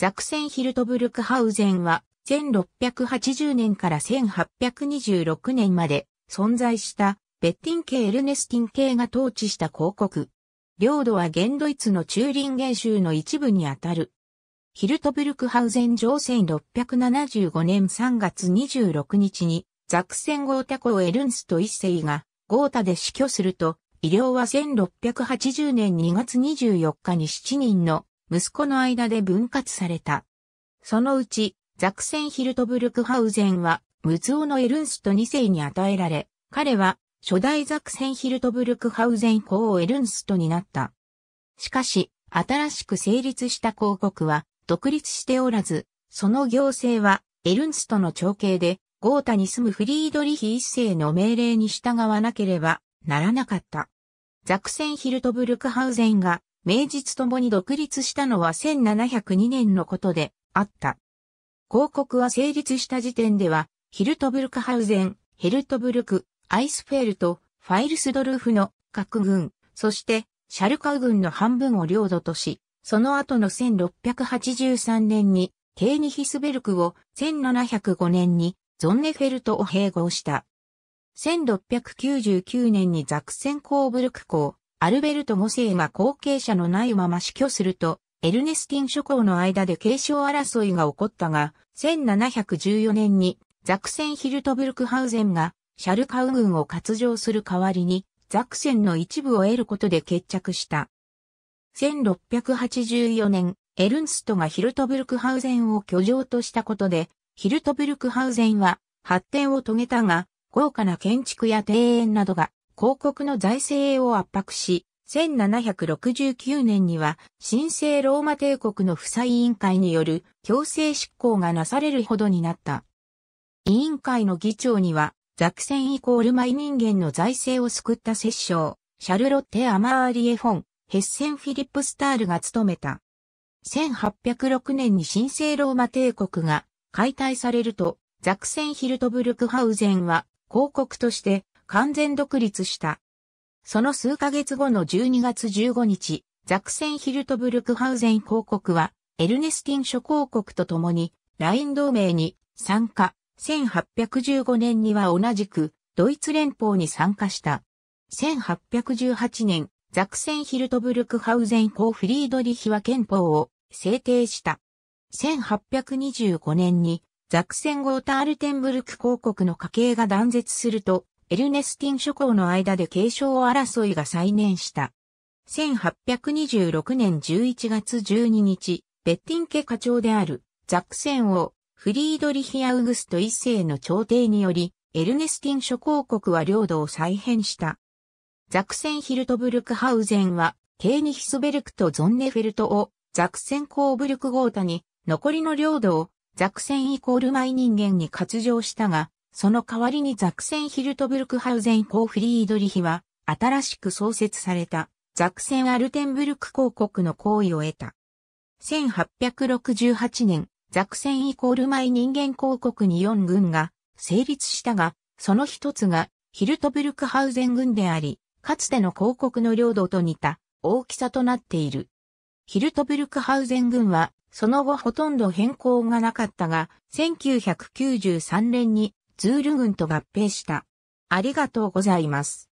ザクセンヒルトブルクハウゼンは、1680年から1826年まで存在したベッティン系エルネスティン系が統治した広告。領土は現ドイツのチューリンゲン州の一部にあたる。ヒルトブルクハウゼン城1675年3月26日に、ザクセンゴータコエルンスト一世がゴータで死去すると、医療は1680年2月24日に7人の息子の間で分割された。そのうち、ザクセンヒルトブルクハウゼンは、ムツオのエルンスト2世に与えられ、彼は、初代ザクセンヒルトブルクハウゼン公をエルンストになった。しかし、新しく成立した公国は、独立しておらず、その行政は、エルンストの長兄で、ゴータに住むフリードリヒ一世の命令に従わなければならなかった。ザクセンヒルトブルクハウゼンが名実ともに独立したのは1702年のことであった。広告は成立した時点では、ヒルトブルクハウゼン、ヘルトブルク、アイスフェルト、ファイルスドルフの各軍、そしてシャルカウ軍の半分を領土とし、その後の1683年にケーニヒスベルクを1705年にゾンネフェルトを併合した。1699年にザクセンコーブルク港、アルベルト5世が後継者のないまま死去すると、エルネスティン諸侯の間で継承争いが起こったが、1714年にザクセンヒルトブルクハウゼンがシャルカウ軍を割譲する代わりに、ザクセンの一部を得ることで決着した。1684年、エルンストがヒルトブルクハウゼンを居城としたことで、ヒルトブルクハウゼンは発展を遂げたが、豪華な建築や庭園などが広告の財政を圧迫し、1769年には神聖ローマ帝国の負債委員会による強制執行がなされるほどになった。委員会の議長には、ザクセンイコールマイ人間の財政を救った摂政、シャルロッテ・アマーリエ・フォン、ヘッセン・フィリップ・スタールが務めた。1806年に神聖ローマ帝国が解体されると、ザクセン・ヒルトブルクハウゼンは広告として完全独立した。その数ヶ月後の12月15日、ザクセンヒルトブルクハウゼン公国は、エルネスティン諸公国と共に、ライン同盟に参加、1815年には同じく、ドイツ連邦に参加した。1818年、ザクセンヒルトブルクハウゼン公フリードリヒは憲法を制定した。1825年に、ザクセンゴータールテンブルク公国の家系が断絶すると、エルネスティン諸侯の間で継承争いが再燃した。1826年11月12日、ベッティン家課長であるザクセン王、フリードリヒアウグスト一世の朝廷により、エルネスティン諸侯国は領土を再編した。ザクセンヒルトブルクハウゼンは、ケーニヒスベルクとゾンネフェルトを、ザクセンコーブルクゴータに、残りの領土を、ザクセンイコールマイ人間に割譲したが、その代わりにザクセンヒルトブルクハウゼン公フリードリヒは、新しく創設された、ザクセンアルテンブルク公国の行為を得た。1868年、ザクセンイコールマイ人間公国に4軍が成立したが、その一つがヒルトブルクハウゼン軍であり、かつての公国の領土と似た大きさとなっている。ヒルトブルクハウゼン軍は、その後ほとんど変更がなかったが、1993年にズール軍と合併した。ありがとうございます。